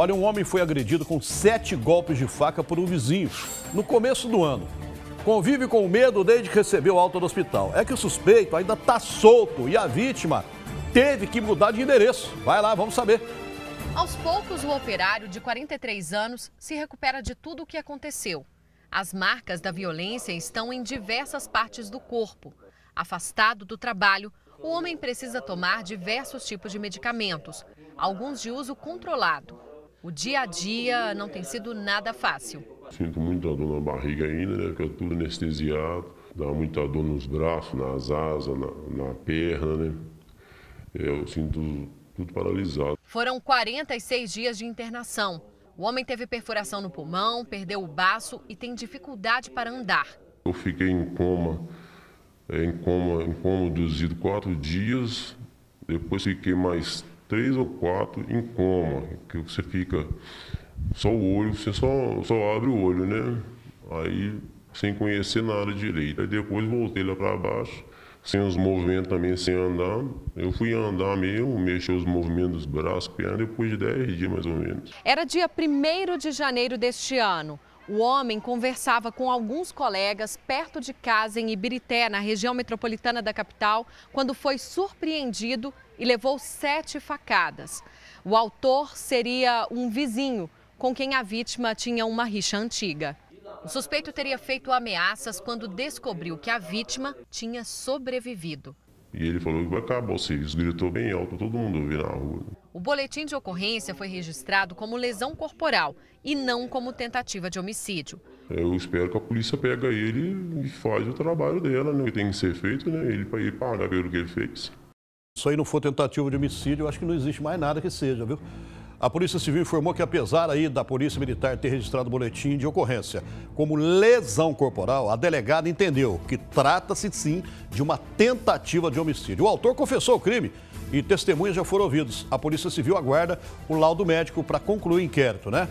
Olha, um homem foi agredido com sete golpes de faca por um vizinho no começo do ano. Convive com o medo desde que recebeu alta do hospital. É que o suspeito ainda está solto e a vítima teve que mudar de endereço. Vai lá, vamos saber. Aos poucos, o operário de 43 anos se recupera de tudo o que aconteceu. As marcas da violência estão em diversas partes do corpo. Afastado do trabalho, o homem precisa tomar diversos tipos de medicamentos, alguns de uso controlado o dia a dia não tem sido nada fácil. Sinto muita dor na barriga ainda, né? Porque é tudo anestesiado. Dá muita dor nos braços, nas asas, na, na perna, né? Eu sinto tudo paralisado. Foram 46 dias de internação. O homem teve perfuração no pulmão, perdeu o baço e tem dificuldade para andar. Eu fiquei em coma, em coma, em coma induzido quatro dias. Depois fiquei mais três ou quatro em coma, que você fica só o olho, você só, só abre o olho, né? Aí sem conhecer nada direito. Aí depois voltei lá para baixo, sem os movimentos também, sem andar. Eu fui andar mesmo, mexer os movimentos dos braços, pernas, depois de 10 dias mais ou menos. Era dia 1 de janeiro deste ano. O homem conversava com alguns colegas perto de casa em Ibirité, na região metropolitana da capital, quando foi surpreendido e levou sete facadas. O autor seria um vizinho com quem a vítima tinha uma rixa antiga. O suspeito teria feito ameaças quando descobriu que a vítima tinha sobrevivido. E ele falou que vai acabar vocês, gritou bem alto, todo mundo ouviu na rua. O boletim de ocorrência foi registrado como lesão corporal e não como tentativa de homicídio. Eu espero que a polícia pega ele e faz o trabalho dela, né? Que tem que ser feito, né? Ele para ir pagar pelo que ele fez. Se aí não for tentativa de homicídio, eu acho que não existe mais nada que seja, viu? A Polícia Civil informou que, apesar aí da Polícia Militar ter registrado boletim de ocorrência como lesão corporal, a delegada entendeu que trata-se sim de uma tentativa de homicídio. O autor confessou o crime e testemunhas já foram ouvidos. A Polícia Civil aguarda o laudo médico para concluir o inquérito, né?